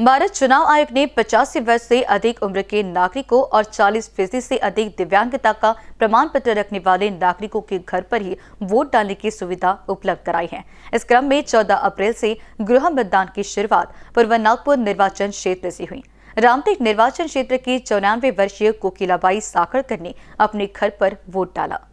भारत चुनाव आयोग ने पचासी वर्ष से अधिक उम्र के नागरिकों और 40 फीसदी से अधिक दिव्यांगता का प्रमाण पत्र रखने वाले नागरिकों के घर पर ही वोट डालने की सुविधा उपलब्ध कराई है इस क्रम में 14 अप्रैल से गृह मतदान की शुरुआत पूर्व नागपुर निर्वाचन क्षेत्र से हुई रामटेक निर्वाचन क्षेत्र की चौरानवे वर्षीय कोकिलाबाई साखड़कर ने अपने घर पर वोट डाला